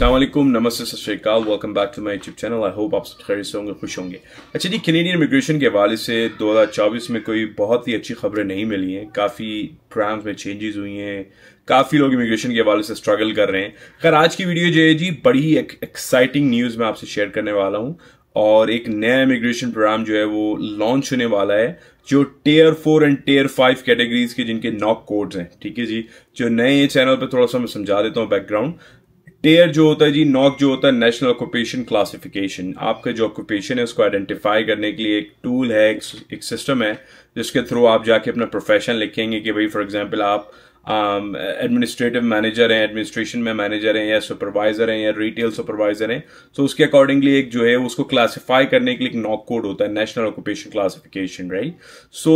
Assalamualaikum, नमस्ते Sashrikal, Welcome back back to YouTube channel. Channel आई आप सब खैर से होंगे खुश होंगे अच्छा जी कैनेडियन इमिग्रेशन के हवाले से 2024 में कोई बहुत ही अच्छी खबरें नहीं मिली हैं काफ़ी प्रोग्राम्स में चेंजेस हुई हैं काफ़ी लोग इमिग्रेशन के हवाले से स्ट्रगल कर रहे हैं खैर आज की वीडियो जो है जी बड़ी एक एक्साइटिंग न्यूज़ मैं आपसे शेयर करने वाला हूँ और एक नया इमिग्रेशन प्रोग्राम जो है वो लॉन्च होने वाला है जो tier four and tier five categories के जिनके नॉक कोड्स हैं ठीक है जी जो नए चैनल पर थोड़ा सा मैं समझा देता हूँ बैकग्राउंड टेयर जो होता है जी नॉक जो होता है नेशनल ऑक्यूपेशन क्लासिफिकेशन आपका जो ऑक्यूपेशन है उसको आइडेंटिफाई करने के लिए एक टूल है एक, सिस्टम है जिसके थ्रू आप जाके अपना प्रोफेशन लिखेंगे कि भाई फॉर एग्जांपल आप एडमिनिस्ट्रेटिव um, मैनेजर हैं एडमिनिस्ट्रेशन में मैनेजर हैं या सुपरवाइजर हैं या रिटेल सुपरवाइजर हैं सो उसके अकॉर्डिंगली एक जो है उसको क्लासिफाई करने के लिए एक नॉक कोड होता है national occupation classification right so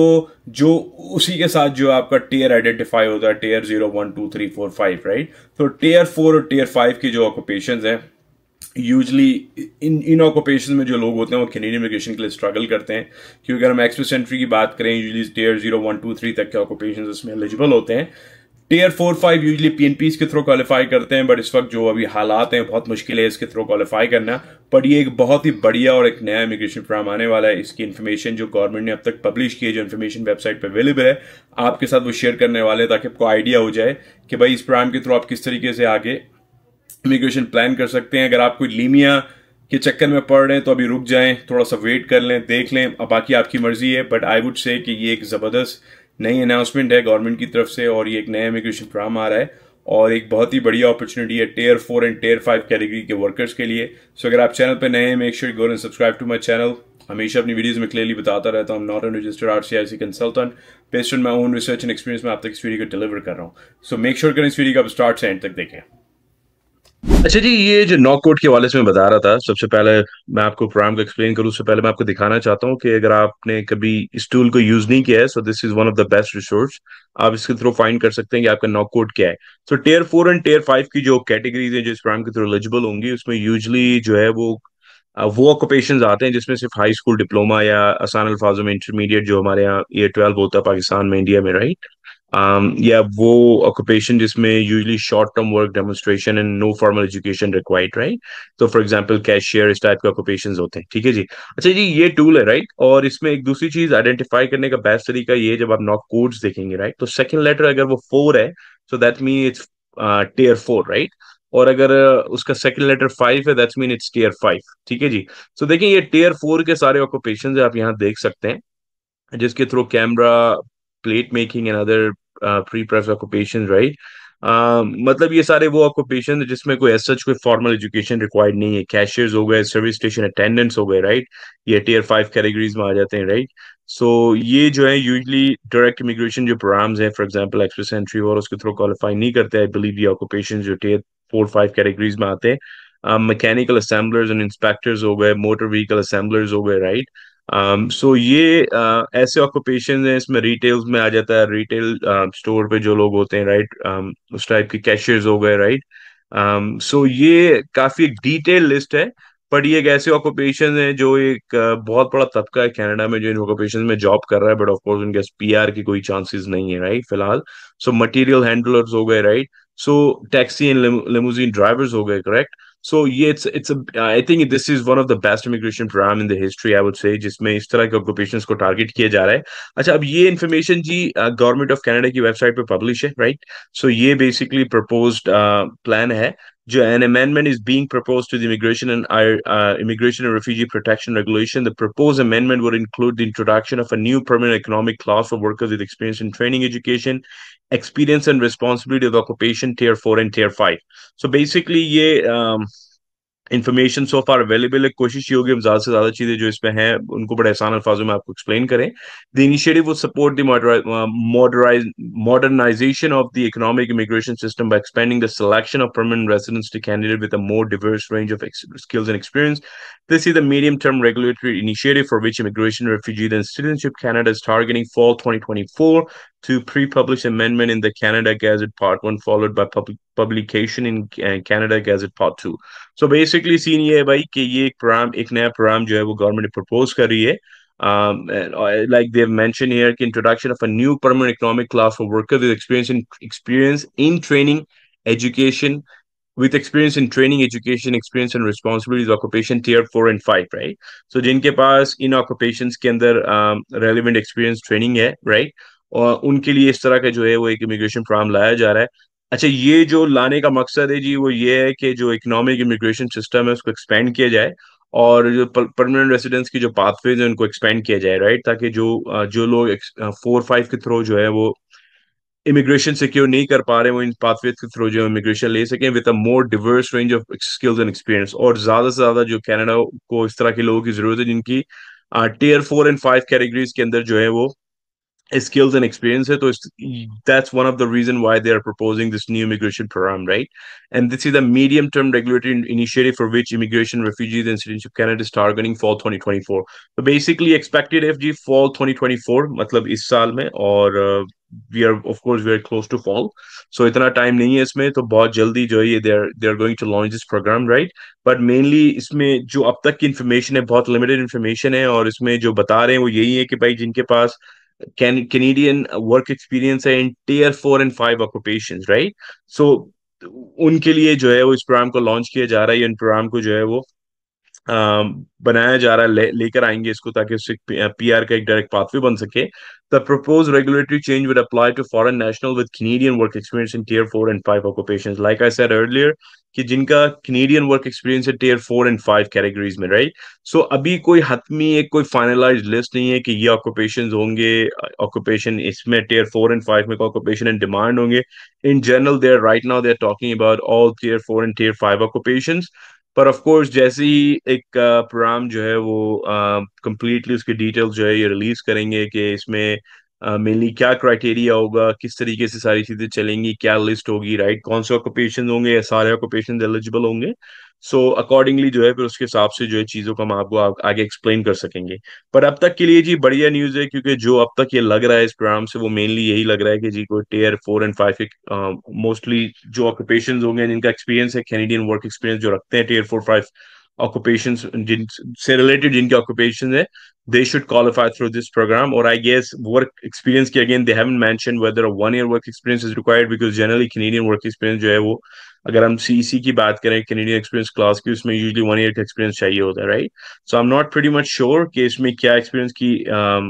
जो उसी के साथ जो आपका टेयर आइडेंटिफाई होता है tier zero one two three four five right तो टेयर फोर और टेयर फाइव की जो ऑक्यूपेशन है यूजली इन इन ऑक्यूपेशन में जो लोग होते हैं वो कैनेडियन इमिग्रेशन के लिए स्ट्रगल करते हैं क्योंकि अगर हम एक्सप्रेस एंट्री की बात करें usually tier zero one two three तक के ऑक्यूपेशन उसमें एलिजिबल होते हैं tier four five usually P के थ्रू क्वालिफाई करते हैं बट इस वक्त जो अभी हालात हैं बहुत मुश्किल है इसके थ्रू क्वालिफाई करना बट ये एक बहुत ही बढ़िया और एक नया इमिग्रेशन प्रोग्राम आने वाला है इसकी इन्फॉर्मेशन जो गवर्नमेंट ने अब तक पब्लिश की है जो इन्फॉर्मेशन वेबसाइट पर अवेलेबल है आपके साथ वो शेयर करने वाले हैं ताकि आपको आइडिया हो जाए कि भाई इस प्रोग्राम के थ्रू आप किस तरीके से आगे इमिग्रेशन प्लान कर सकते हैं अगर आप कोई लीमिया के चक्कर में पड़ रहे हैं तो अभी रुक जाएं थोड़ा सा वेट कर लें देख लें अब बाकी आपकी मर्जी है बट आई वुड से कि ये एक ज़बरदस्त नई अनाउंसमेंट है गवर्नमेंट की तरफ से और ये एक नया इमिग्रेशन प्रोग्राम आ रहा है और एक बहुत ही बढ़िया अपॉर्चुनिटी है tier four and tier five category के वर्कर्स के लिए सो so, अगर आप चैनल पर नए हैं make sure go and subscribe to my channel हमेशा अपनी वीडियोज में क्लियरली बताता रहता हूँ not an registered R C I C consultant based on my own research and experience में आप तक इस वीडियो को डिलीवर कर रहा हूँ सो मेक श्योर करें इस वीडियो को आप स्टार्ट से एंड तक देखें अच्छा जी ये जो नॉक कोड के वाले से मैं बता रहा था सबसे पहले मैं आपको प्रोग्राम को एक्सप्लेन करूँ उससे पहले मैं आपको दिखाना चाहता हूँ कि अगर आपने कभी इस टूल को यूज नहीं किया है so this is one of the best resource आप इसके थ्रू फाइंड कर सकते हैं कि आपका नॉक कोड क्या है so tier four and tier five की जो कैटेगरीज है जो इस प्रोग्राम के थ्रू एलिजिबल होंगी उसमें यूजली जो है वो वो ऑक्यूपेशन आते हैं जिसमें सिर्फ हाई स्कूल डिप्लोमा या आसान अल्फाजों में इंटरमीडिएट जो हमारे यहाँ ईयर ट्वेल्व होता है पाकिस्तान में इंडिया में राइट या um, वो ऑक्यूपेशन जिसमें usually short term work demonstration and no formal education required right तो फॉर एग्जाम्पल कैशियर इस टाइप के ऑक्यूपेशन होते हैं ठीक है जी अच्छा जी ये टूल है राइट और इसमें एक दूसरी चीज आइडेंटिफाई करने का बेस्ट तरीका ये जब आप नॉक कोड्स देखेंगे राइट तो सेकेंड लेटर अगर वो फोर है so that mean it's tier four right और अगर uh, उसका सेकंड लेटर फाइव है that's mean it's tier five ठीक है जी सो so, देखिए ये टीयर फोर के सारे ऑक्यूपेशन आप यहाँ देख सकते हैं जिसके through camera plate making and other prepress occupation right Uh, मतलब ये सारे वो ऑक्यूपेशन जिसमें कोई सच कोई फॉर्मल एजुकेशन रिक्वायर्ड नहीं है कैशियर्स हो गए सर्विस स्टेशन अटेंडेंट्स हो गए राइट ये टीयर फाइव कैटेगरीज में आ जाते हैं राइट सो so, ये जो है यूजली डायरेक्ट इमिग्रेशन जो प्रोग्राम्स हैं फॉर एग्जांपल एक्सप्रेस एंट्री और उसके थ्रू क्वालिफाई नहीं करते आई बिलीव ये ऑक्यूपेशन जो टीयर फोर फाइव कैटेगरीज में आते हैं मैकेनिकल असेंबलर्स एंड इंस्पेक्टर्स हो गए मोटर व्हीकल असेंबलर्स हो गए राइट right? सो um, ये uh, ऐसे ऑक्यूपेशन है इसमें रिटेल्स में आ जाता है रिटेल स्टोर um, पे जो लोग होते हैं राइट um, उस टाइप के कैशियर्स हो गए राइट सो ये काफी डिटेल लिस्ट है बट ये एक ऐसे ऑक्यूपेशन है जो एक uh, बहुत बड़ा तबका है कनाडा में जो इन ऑक्यूपेशन में जॉब कर रहा है बट ऑफकोर्स उनके पी आर की कोई चांसेस नहीं है राइट फिलहाल सो मटेरियल हैंडलर्स हो गए right so taxi and limousine drivers हो गए करेक्ट सो ये it's it's I think this is one of the best immigration program in the history I would say जिसमें इस तरह के ऑक्यूपेशन को टारगेट किया जा रहा है अच्छा अब ये इन्फॉर्मेशन जी गवर्नमेंट ऑफ कनाडा की वेबसाइट पे पब्लिश है राइट right? सो so, ये बेसिकली प्रपोज प्लान है an amendment is being proposed to the Immigration and uh, Immigration and Refugee Protection Regulation. The proposed amendment would include the introduction of a new permanent economic clause for workers with experience in training, education, experience, and responsibility of occupation tier four and tier five. So basically, yeah. Um, information so far available है कोशिश ये होगी हम ज्यादा से ज्यादा चीजें जो इसमें हैं उनको बड़े आसान अल्फाजों में आपको एक्सप्लेन करें the initiative would support the modernization of the economic immigration system by expanding the selection of permanent residents to candidate with a more diverse range of skills and experience this is the medium term regulatory initiative for which immigration refugee and citizenship Canada is targeting fall 2024 to pre-publish amendment in the Canada Gazette Part 1 followed by pub- publication in uh, Canada Gazette Part 2 so basically seen ये है भाई कि ये एक programme एक नया programme जो government वो government Um, uh, like they've mentioned here, introduction of a new permanent economic class for workers with experience in experience in training, education, with experience in training, education, experience and responsibilities, occupation tier four and five, right? So जिनके पास in occupations के अंदर um, relevant experience training है, right? और उनके लिए इस तरह का जो है वो एक इमिग्रेशन प्रोग्राम लाया जा रहा है अच्छा ये जो लाने का मकसद है जी वो ये है कि जो इकोनॉमिक इमिग्रेशन सिस्टम है उसको एक्सपेंड किया जाए और जो परमानेंट रेसिडेंस की जो पाथवेज है उनको एक्सपेंड किया जाए राइट ताकि जो जो लोग फोर फाइव के थ्रू जो है वो इमिग्रेशन सिक्योर नहीं कर पा रहे वो इन पाथवेज के थ्रू जो इमिग्रेशन ले सकें with a more diverse range of skills and experience और ज्यादा से ज्यादा जो कैनेडा को इस तरह के लोगों की जरूरत है जिनकी tier four and five categories के अंदर जो है वो skills and experience है तो that's one of the reason why they are proposing this new immigration program right and this is a medium term regulatory initiative for which immigration refugees and citizenship Canada is targeting fall 2024 so basically expected FG fall 2024 matlab is साल में और uh, we are of course we are close to fall so इतना time nahi hai isme, to bahut jaldi jo hai, they are they are going to launch this program right but mainly isme jo ab tak की information hai, bahut limited information hai, aur isme jo bata rahe हैं wo यही hai ki bhai jinke paas can Canadian uh, work experience है in tier four and five occupations, right? So उनके लिए जो है वो इस प्रोग्राम को लॉन्च किया जा रहा है इन प्रोग्राम को जो है वो um, बनाया जा रहा है ले, लेकर आएंगे इसको ताकि उससे पीआर uh, का एक डायरेक्ट पाथवे बन सके The proposed regulatory change would apply to foreign national with Canadian work experience in tier 4 and 5 occupations. Like I said earlier, Kijinka Canadian work experience in tier 4 and 5 categories में right? so, अभी कोई हतमी एक कोई finalise list नहीं है कि ये occupation होंगे ऑक्यूपेशन इसमें tier 4 and 5 में ऑक्यूपेशन इन डिमांड होंगे in general right now they're talking about all tier 4 and tier 5 occupations पर ऑफ कोर्स जैसे ही एक प्रोग्राम जो है वो कंप्लीटली उसकी डिटेल्स जो है ये रिलीज करेंगे कि इसमें मेनली क्या क्राइटेरिया होगा किस तरीके से सारी चीजें चलेंगी क्या लिस्ट होगी राइट कौन से ऑक्यूपेशन होंगे सारे ऑक्यूपेशन एलिजिबल होंगे सो so, अकॉर्डिंगली जो है फिर उसके हिसाब से जो है चीजों का हम आपको आ, आगे एक्सप्लेन कर सकेंगे पर अब तक के लिए जी बढ़िया न्यूज है क्योंकि जो अब तक ये लग रहा है इस प्रोग्राम से वो मेनली यही लग रहा है कि जी कोई tier four and five mostly जो ऑक्यूपेशन होंगे जिनका एक्सपीरियंस है कैनेडियन वर्क एक्सपीरियंस जो रखते हैं टेयर फोर फाइव occupations जिन से रिलेटेड जिनके ऑक्यूपेशन है they should qualify through this program or i guess work experience ki again they haven't mentioned whether a one year work experience is required because generally canadian work experience jo hai wo अगर हम CEC की बात करें Canadian experience class की उसमें usually one year का experience चाहिए होता है right so I am not very much sure कि इसमें क्या एक्सपीरियंस की um,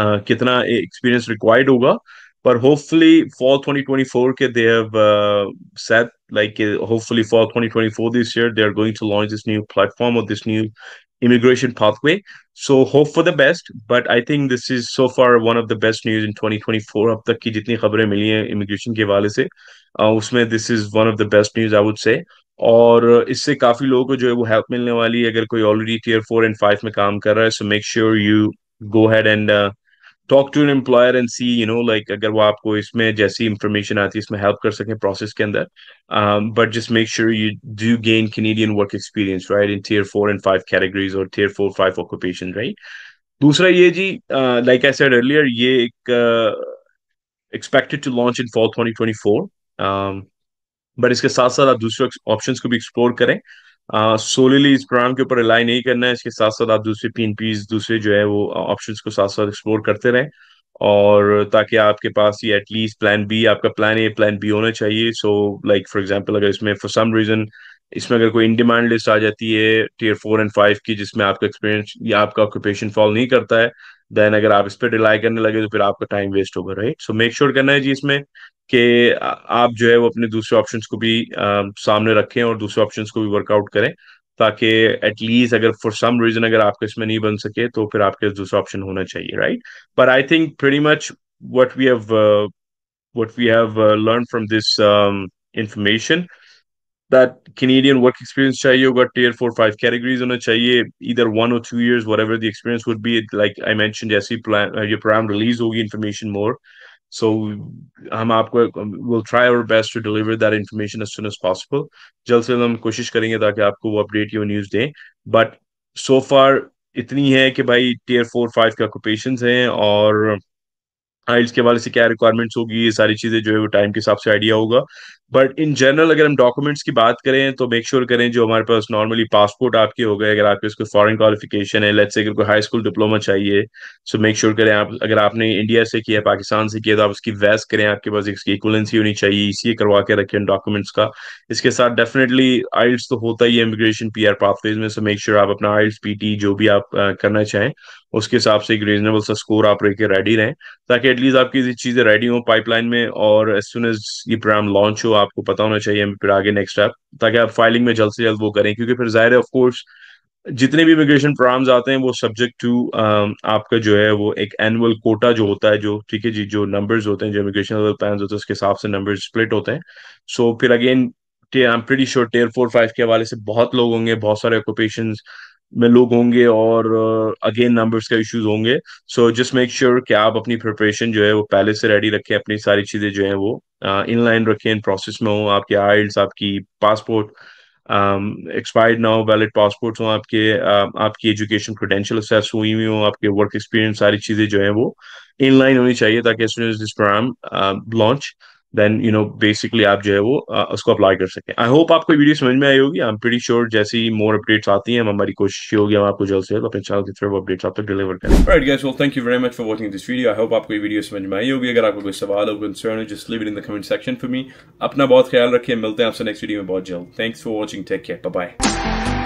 uh, कितना एक्सपीरियंस रिक्वायर्ड होगा पर होपफुली फॉल 2024 के they have set like uh, hopefully fall 2024 this year they're going to launch this new platform or this new immigration pathway so hope for the best but i think this is so far one of the best news in 2024 up the ki jitni immigration ke se uh, usme this is one of the best news i would say और इससे काफी लोगों को जो है वो help मिलने वाली है अगर कोई already tier four and five में काम कर रहा है so make sure you go head and talk to an employer and see you know like अगर वो आपको इसमें जैसी इंफॉर्मेशन आती है इसमें हेल्प कर सकें प्रोसेस के अंदर but just make sure you do gain Canadian work experience right in tier four and five categories और tier four five occupation right दूसरा ये जी लाइक आई सेड अर्लियर ये एक expected to launch in fall twenty twenty four but इसके साथ साथ आप दूसरे ऑप्शन को भी एक्सप्लोर करें सोलिली इस प्रोग्राम के ऊपर रिलाई नहीं करना है इसके साथ साथ आप दूसरे पी एन दूसरे जो है वो ऑप्शंस को साथ साथ एक्सप्लोर करते रहें और ताकि आपके पास ये एटलीस्ट प्लान बी आपका प्लान ए प्लान बी होना चाहिए सो लाइक फॉर एग्जांपल अगर इसमें फॉर सम रीजन इसमें अगर कोई इन डिमांड लिस्ट आ जाती है टीयर फोर एंड फाइव की जिसमें आपका एक्सपीरियंस या आपका ऑक्यूपेशन फॉल नहीं करता है देन अगर आप इस पर रिलाई करने लगे तो फिर आपका टाइम वेस्ट होगा राइट सो मेक श्योर करना है जी इसमें कि आप जो है वो अपने दूसरे ऑप्शन को भी आ, सामने रखें और दूसरे ऑप्शन को भी वर्कआउट करें ताकि एटलीस्ट अगर फॉर सम रीजन अगर आपके इसमें नहीं बन सके तो फिर आपके दूसरा ऑप्शन होना चाहिए राइट पर I think very much what we have what we have learn from this information that Canadian work experience चाहिए होगा टीयर फोर फाइव कैटेगरीज होना चाहिए इधर वन और two years whatever the experience would be like I मैं ये program release होगी information more so हम आपको will try our best to deliver that information as soon as possible जल्द से जल्द हम कोशिश करेंगे ताकि आपको वो अपडेट या न्यूज़ दें बट सो फार इतनी है कि भाई टीयर फोर फाइव के ऑक्यूपेशन हैं और हाइट्स के हवाले से क्या रिक्वायरमेंट्स होगी ये सारी चीज़ें जो है वो टाइम के हिसाब से आइडिया होगा बट इन जनरल अगर हम डॉक्यूमेंट्स की बात करें तो मेक श्योर करें जो हमारे पास नॉर्मली पासपोर्ट आपके हो गए अगर आपके उसको फॉरेन क्वालिफिकेशन है लेट्स से अगर कोई हाई स्कूल डिप्लोमा चाहिए सो मेक श्योर करें आप अगर आपने इंडिया से किया पाकिस्तान से किया तो आप उसकी वैस करें आपके पास इसकी इक्वलेंसी होनी चाहिए इसी करवा के रखें डॉक्यूमेंट्स का इसके साथ डेफिनेटली आइल्स तो होता ही है इमिग्रेशन पी आर पाथवेज में सो मेक श्योर आप अपना आइल्स पी जो भी आप करना चाहें उसके हिसाब से एक रीजनेबल सा स्कोर आप लेके रेडी रहें ताकि एटलीस्ट आपकी चीज़ें रेडी हो पाइपलाइन में और एज सुन एज ये प्रोग्राम लॉन्च हो आपको पता होना चाहिए फिर आगे नेक्स्ट स्टेप ताकि आप फाइलिंग में जल्द से जल्द वो करें क्योंकि फिर जाहिर है ऑफकोर्स जितने भी इमिग्रेशन प्रोग्राम आते हैं वो सब्जेक्ट टू um, आपका जो है वो एक एनुअल कोटा जो होता है जो ठीक है जी जो नंबर्स होते हैं जो इमिग्रेशन प्लान होते हैं उसके हिसाब से नंबर स्प्लिट होते हैं सो so, फिर again I am pretty sure tier four five के हवाले से बहुत लोग होंगे बहुत सारे ऑक्यूपेशन में लोग होंगे और अगेन uh, नंबर्स का इश्यूज होंगे सो जस्ट मेक श्योर कि आप अपनी प्रिपरेशन जो है वो पहले से रेडी रखें अपनी सारी चीज़ें जो है वो इन uh, लाइन रखें प्रोसेस में हो आपके आइल्स आपकी पासपोर्ट एक्सपायर्ड um, ना हो वैलिड पासपोर्ट हो आपके uh, आपकी एजुकेशन क्रोडेंशियल असेस हुई हुई हो आपके वर्क एक्सपीरियंस सारी चीज़ें जो है वो इन लाइन होनी चाहिए ताकि this programme launch then you know basically आप जो है वो आ, उसको अप्लाई कर सकें आई होप आपको वीडियो समझ में आई होगी आई एम प्रीटी श्योर जैसी मोर अपडेट्स आती हैं हमारी कोशिश होगी हम आपको जल्द से जल्द अपने चैनल के थ्रू अपडेट्स आप तक डिलीवर करें right guys well thank you very much for watching this video I hope आपको ये वीडियो समझ में आई होगी अगर आपको कोई सवाल हो कंसर्न हो just leave it in the comment section for me अपना बहुत ख्याल रखिए मिलते हैं आपसे नेक्स्ट वीडियो में बहुत जल्द thanks for watching take care bye